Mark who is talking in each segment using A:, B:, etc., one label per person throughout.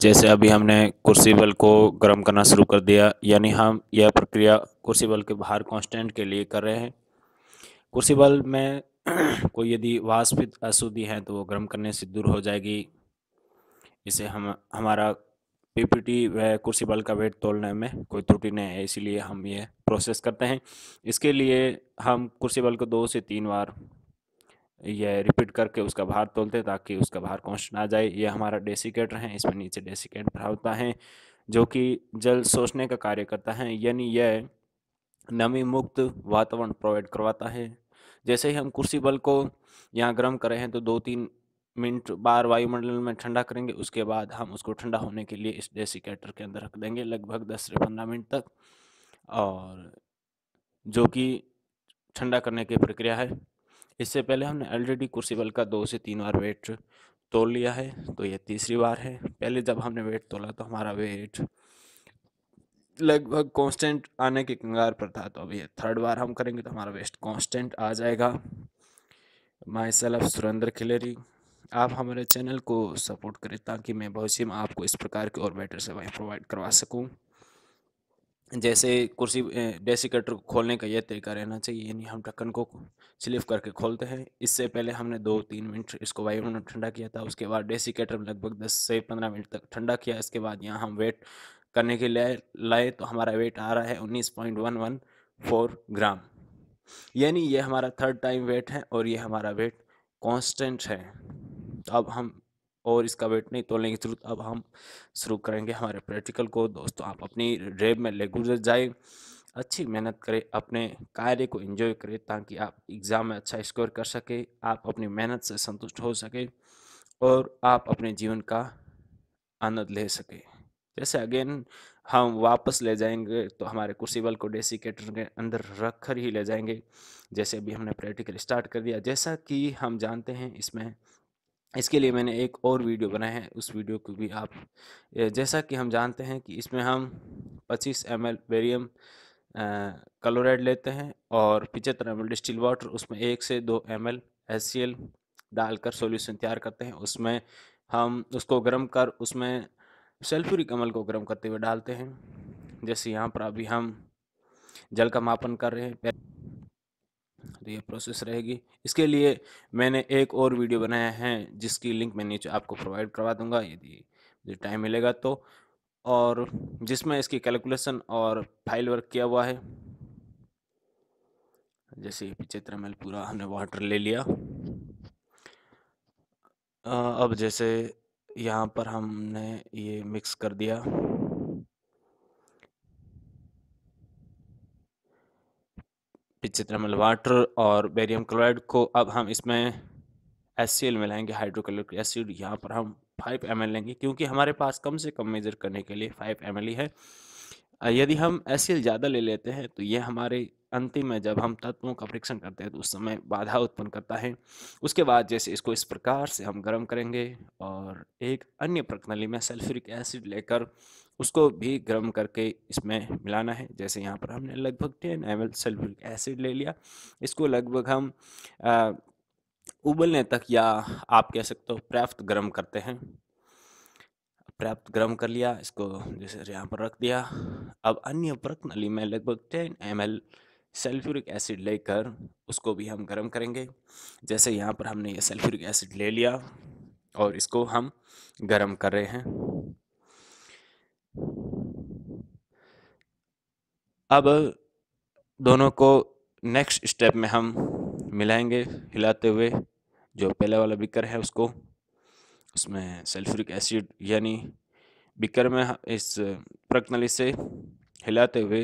A: जैसे अभी हमने कुर्सी बल को गर्म करना शुरू कर दिया यानी हम यह प्रक्रिया कुर्सी बल के बाहर कांस्टेंट के लिए कर रहे हैं कुर्सी बल में कोई यदि वाष्पित अशुद्धि है तो वो गर्म करने से दूर हो जाएगी इसे हम हमारा पीपीटी व कुर्सी बल का वेट तोलने में कोई त्रुटि नहीं है इसीलिए हम ये प्रोसेस करते हैं इसके लिए हम कुर्सी बल को दो से तीन बार ये रिपीट करके उसका भार तोलते ताकि उसका भार कौन ना जाए ये हमारा डेसिकेटर है इसमें नीचे डेसिकेट भरा होता है जो कि जल सोचने का कार्य करता है यानी यह नमी मुक्त वातावरण प्रोवाइड करवाता है जैसे ही हम कुर्सी बल को यहाँ गर्म करें हैं तो दो तीन मिनट बार वायुमंडल में ठंडा करेंगे उसके बाद हम उसको ठंडा होने के लिए इस डेसिकेटर के अंदर रख देंगे लगभग दस से पंद्रह मिनट तक और जो कि ठंडा करने की प्रक्रिया है इससे पहले हमने ऑलरेडी कुर्सी बल का दो से तीन बार वेट तोल लिया है तो ये तीसरी बार है पहले जब हमने वेट तोला तो हमारा वेट लगभग कांस्टेंट आने के कंगार पर था तो अभी थर्ड बार हम करेंगे तो हमारा वेट कांस्टेंट आ जाएगा माई सेल्फ सुरेंद्र खिलेरी आप हमारे चैनल को सपोर्ट करें ताकि मैं भविष्य में आपको इस प्रकार के और बेटर सेवाएं प्रोवाइड करवा सकूं जैसे कुर्सी डेसिकेटर को खोलने का यह तरीका रहना चाहिए यानी हम ढक्कन को स्लिप करके खोलते हैं इससे पहले हमने दो तीन मिनट इसको वायुमंडल में ठंडा किया था उसके बाद डेसिकेटर में लगभग दस से पंद्रह मिनट तक ठंडा किया इसके बाद यहाँ हम वेट करने के लिए लाए तो हमारा वेट आ रहा है उन्नीस point one one four gram यानी यह हमारा थर्ड टाइम वेट है और ये हमारा वेट कॉन्स्टेंट है तो अब हम और इसका वेट नहीं तोड़ने की जरूरत अब हम शुरू करेंगे हमारे प्रैक्टिकल को दोस्तों आप अपनी रेब में ले गुजर जाए अच्छी मेहनत करें अपने कार्य को एंजॉय करें ताकि आप एग्ज़ाम में अच्छा स्कोर कर सकें आप अपनी मेहनत से संतुष्ट हो सके और आप अपने जीवन का आनंद ले सकें जैसे अगेन हम वापस ले जाएंगे तो हमारे कुर्सीबल को डेसिकेटर के अंदर रख कर ही ले जाएंगे जैसे अभी हमने प्रैक्टिकल स्टार्ट कर दिया जैसा कि हम जानते हैं इसमें इसके लिए मैंने एक और वीडियो बनाया है उस वीडियो को भी आप जैसा कि हम जानते हैं कि इसमें हम 25 एम एल बेरियम क्लोराइड लेते हैं और पिचहत्तर एम एल डिस्टिल वाटर उसमें एक से दो M L S C L डालकर सोल्यूशन तैयार करते हैं उसमें हम उसको गर्म कर उसमें सल्फ्यूरिक अमल को गर्म करते हुए डालते हैं जैसे यहाँ पर अभी हम जल का मापन कर रहे हैं तो ये प्रोसेस रहेगी इसके लिए मैंने एक और वीडियो बनाया है जिसकी लिंक मैं नीचे आपको प्रोवाइड करवा दूंगा यदि मुझे टाइम मिलेगा तो और जिसमें इसकी कैलकुलेशन और फाइल वर्क किया हुआ है जैसे चित्र मैल पूरा हमने वाटर ले लिया अब जैसे यहाँ पर हमने ये मिक्स कर दिया डिजिटल वाटर और बेरियम क्लोराइड को अब हम इसमें एस सी एल में लाएंगे हाइड्रोक्लोरिक एसिड यहाँ पर हम फाइव एम एल लेंगे क्योंकि हमारे पास कम से कम मेजर करने के लिए फाइव एम एल ही है यदि हम एस ज़्यादा ले लेते हैं तो ये हमारे अंतिम में जब हम तत्वों का परीक्षण करते हैं तो उस समय बाधा उत्पन्न करता है उसके बाद जैसे इसको इस प्रकार से हम गर्म करेंगे और एक अन्य प्रणाली में सल्फ्यूरिक एसिड लेकर उसको भी गर्म करके इसमें मिलाना है जैसे यहाँ पर हमने लगभग ten M L sulphuric acid ले लिया इसको लगभग हम आ, उबलने तक या आप कह सकते हो पर्याप्त गर्म करते हैं पर्याप्त गर्म कर लिया इसको जैसे यहाँ पर रख दिया अब अन्य व्रत नली में लगभग ten M L sulphuric acid लेकर उसको भी हम गर्म करेंगे जैसे यहाँ पर हमने ये सल्फ्यूरिक एसिड ले लिया और इसको हम गर्म कर रहे हैं अब दोनों को नेक्स्ट स्टेप में हम मिलाएंगे हिलाते हुए जो पहले वाला बिकर है उसको उसमें सल्फ्यूरिक एसिड यानी बिकर में इस प्रक नली से हिलाते हुए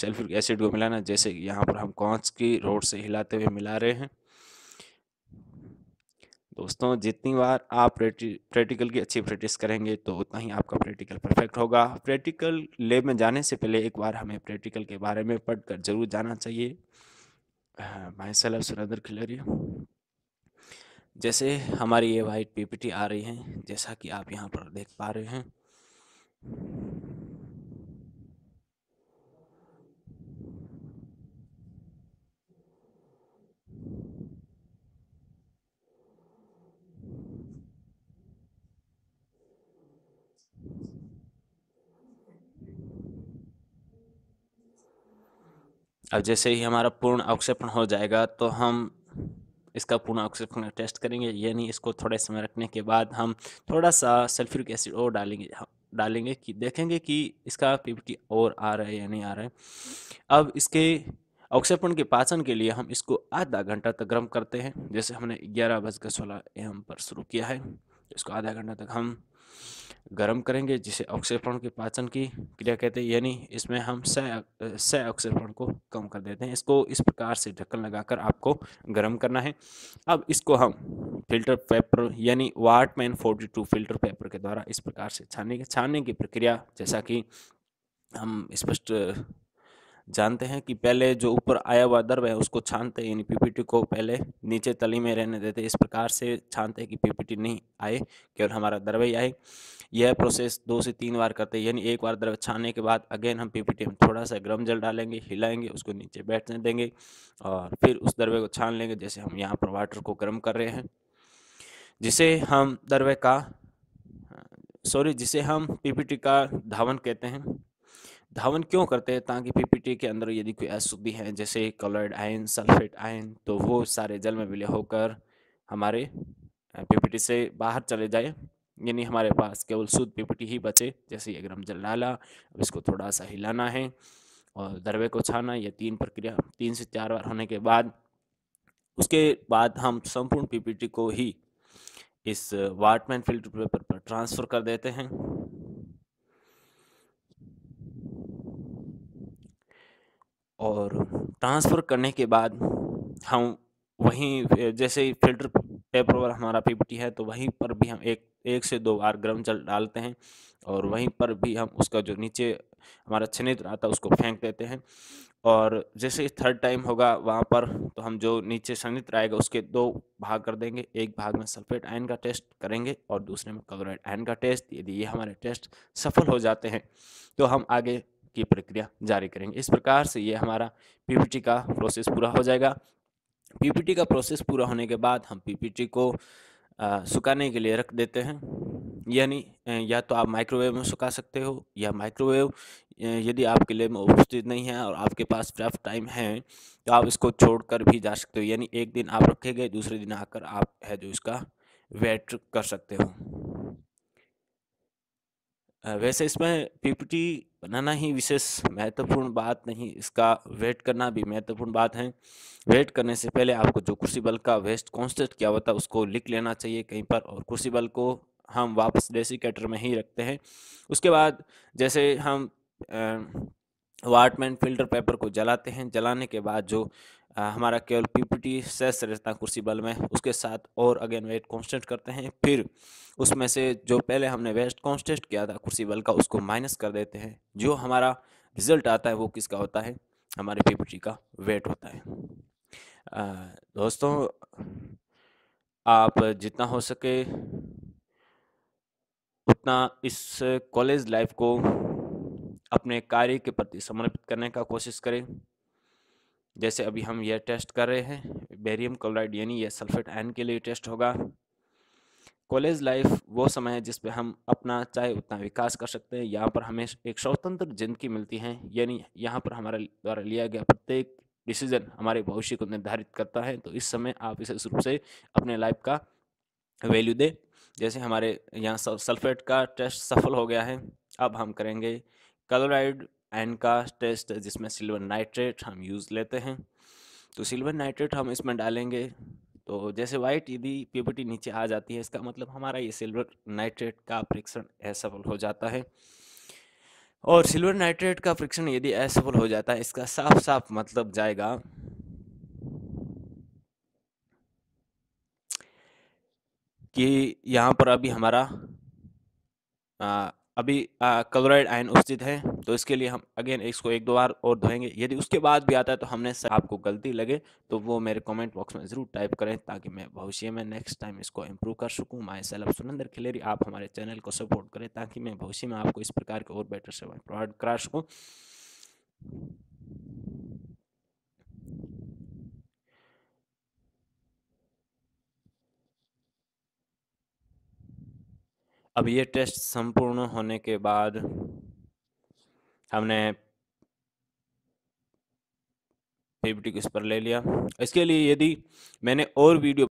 A: सल्फ्यूरिक एसिड को मिलाना जैसे यहाँ पर हम कांच की रोड से हिलाते हुए मिला रहे हैं दोस्तों जितनी बार आप प्रैक्टिकल की अच्छी प्रैक्टिस करेंगे तो उतना ही आपका प्रैक्टिकल परफेक्ट होगा प्रैक्टिकल लेब में जाने से पहले एक बार हमें प्रैक्टिकल के बारे में पढ़ कर जरूर जाना चाहिए माई सेल्फ सुरेंद्र खिलरी जैसे हमारी ये वाइट पीपीटी आ रही है जैसा कि आप यहाँ पर देख पा रहे हैं अब जैसे ही हमारा पूर्ण अवक्षेपण हो जाएगा तो हम इसका पूर्ण ऑक्सीकरण टेस्ट करेंगे यानी इसको थोड़े समय रखने के बाद हम थोड़ा सा सल्फ्यूरिक एसिड और डालेंगे हाँ, डालेंगे कि देखेंगे कि इसका पीपीटी और आ रहा है या नहीं आ रहा है अब इसके अवक्षेपण के पाचन के लिए हम इसको आधा घंटा तक गर्म करते हैं जैसे हमने ग्यारह बजकर सोलह एम पर शुरू किया है इसको आधा घंटा तक हम गर्म करेंगे जिसे ऑक्सीपण के पाचन की क्रिया कहते हैं यानी इसमें हम सह ऑक्सीपण को कम कर देते हैं इसको इस प्रकार से ढक्कन लगाकर आपको गर्म करना है अब इसको हम फिल्टर पेपर यानी वाटमैन 42 फिल्टर पेपर के द्वारा इस प्रकार से छानने के छानने की प्रक्रिया जैसा कि हम स्पष्ट जानते हैं कि पहले जो ऊपर आया हुआ दर्व है उसको छानते यानी पीपीटी को पहले नीचे तली में रहने देते इस प्रकार से छानते हैं कि पीपीटी नहीं आए केवल हमारा द्रव ही आए यह प्रोसेस दो से तीन बार करते हैं यानी एक बार दरवे छानने के बाद अगेन हम पीपीटी में थोड़ा सा गर्म जल डालेंगे हिलाएंगे उसको नीचे बैठने देंगे और फिर उस दरवे को छान लेंगे जैसे हम यहाँ पर वाटर को गर्म कर रहे हैं जिसे हम दरवे का सॉरी जिसे हम पीपीटी का धावन कहते हैं धावन क्यों करते हैं ताकि पीपीटी के अंदर यदि कोई अशुद्धि है जैसे कलर्ड आयन सल्फेट आयन तो वो सारे जल में विलय होकर हमारे पीपीटी से बाहर चले जाए यानी हमारे पास केवल शुद्ध पीपीटी ही बचे जैसे ये गर्म जल डाला अब इसको थोड़ा सा हिलाना है और दरवे को छाना ये तीन प्रक्रिया तीन से चार बार होने के बाद उसके बाद हम संपूर्ण पीपीटी को ही इस वाटमैन फिल्टर पेपर पर ट्रांसफ़र कर देते हैं और ट्रांसफ़र करने के बाद हम वहीं जैसे ही फिल्टर पेपर पर हमारा पीपीटी है तो वहीं पर भी हम एक एक से दो बार गर्म जल डालते हैं और वहीं पर भी हम उसका जो नीचे हमारा छिनित आता है उसको फेंक देते हैं और जैसे थर्ड टाइम होगा वहाँ पर तो हम जो नीचे सनित्र आएगा उसके दो भाग कर देंगे एक भाग में सल्फेट आयन का टेस्ट करेंगे और दूसरे में क्लोराइड आयन का टेस्ट यदि ये हमारे टेस्ट सफल हो जाते हैं तो हम आगे की प्रक्रिया जारी करेंगे इस प्रकार से ये हमारा पीपीटी का प्रोसेस पूरा हो जाएगा पीपीटी का प्रोसेस पूरा होने के बाद हम पीपीटी को सुखाने के लिए रख देते हैं यानी या तो आप माइक्रोवेव में सुखा सकते हो या माइक्रोवेव यदि आपके लिए में उपस्थित नहीं है और आपके पास रफ टाइम है तो आप इसको छोड़ कर भी जा सकते हो यानी एक दिन आप रखे गए दूसरे दिन आकर आप है जो इसका वेट कर सकते हो वैसे इसमें पीपीटी बनाना ही विशेष महत्वपूर्ण बात नहीं इसका वेट करना भी महत्वपूर्ण बात है वेट करने से पहले आपको जो कुर्सी बल का वेस्ट कॉन्स्टेंट किया हुआ था उसको लिख लेना चाहिए कहीं पर और कुर्सी बल को हम वापस कैटर में ही रखते हैं उसके बाद जैसे हम वाटमैन फिल्टर पेपर को जलाते हैं जलाने के बाद जो हमारा केवल पी पी टी सेस रहता है कुर्सी बल में उसके साथ और अगेन वेट कॉन्स्टेंट करते हैं फिर उसमें से जो पहले हमने वेट कॉन्स्टेंट किया था कुर्सी बल का उसको माइनस कर देते हैं जो हमारा रिजल्ट आता है वो किसका होता है हमारे पी पी टी का वेट होता है आ, दोस्तों आप जितना हो सके उतना इस कॉलेज लाइफ को अपने कार्य के प्रति समर्पित करने का कोशिश करें जैसे अभी हम यह टेस्ट कर रहे हैं बेरियम क्लोराइड यानी यह सल्फेट एन के लिए टेस्ट होगा कॉलेज लाइफ वो समय है जिस पे हम अपना चाहे उतना विकास कर सकते हैं यहाँ पर हमें एक स्वतंत्र जिंदगी मिलती है यानी यहाँ पर हमारे द्वारा लिया गया प्रत्येक डिसीजन हमारे भविष्य को निर्धारित करता है तो इस समय आप विशेष रूप से अपने लाइफ का वैल्यू दें जैसे हमारे यहाँ सल्फेट का टेस्ट सफल हो गया है अब हम करेंगे क्लोराइड एन का टेस्ट जिसमें सिल्वर नाइट्रेट हम यूज़ लेते हैं तो सिल्वर नाइट्रेट हम इसमें डालेंगे तो जैसे वाइट यदि पीपीटी नीचे आ जाती है इसका मतलब हमारा ये सिल्वर नाइट्रेट का फ्रिक्शन असफल हो जाता है और सिल्वर नाइट्रेट का फ्रिक्शन यदि असफल हो जाता है इसका साफ साफ मतलब जाएगा कि यहाँ पर अभी हमारा आ, अभी क्लोराइड आयन उपस्थित है तो इसके लिए हम अगेन इसको एक दो बार और धोएंगे यदि उसके बाद भी आता है तो हमने सर आपको गलती लगे तो वो मेरे कमेंट बॉक्स में ज़रूर टाइप करें ताकि मैं भविष्य में नेक्स्ट टाइम इसको इम्प्रूव कर सकूं माई सेल्फ सुनंदर खिलेरी आप हमारे चैनल को सपोर्ट करें ताकि मैं भविष्य में आपको इस प्रकार के और बेटर सेवाएँ प्रोवाइड करा सकूँ अब ये टेस्ट संपूर्ण होने के बाद हमने पीपीटी को इस पर ले लिया इसके लिए यदि मैंने और वीडियो